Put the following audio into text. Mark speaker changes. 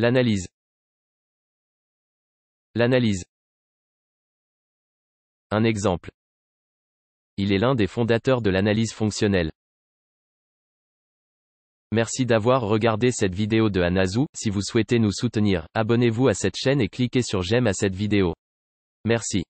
Speaker 1: L'analyse. L'analyse.
Speaker 2: Un exemple. Il est l'un des fondateurs de l'analyse fonctionnelle. Merci d'avoir regardé cette vidéo de Anazou, si vous souhaitez nous soutenir, abonnez-vous à cette chaîne et cliquez sur j'aime à cette vidéo. Merci.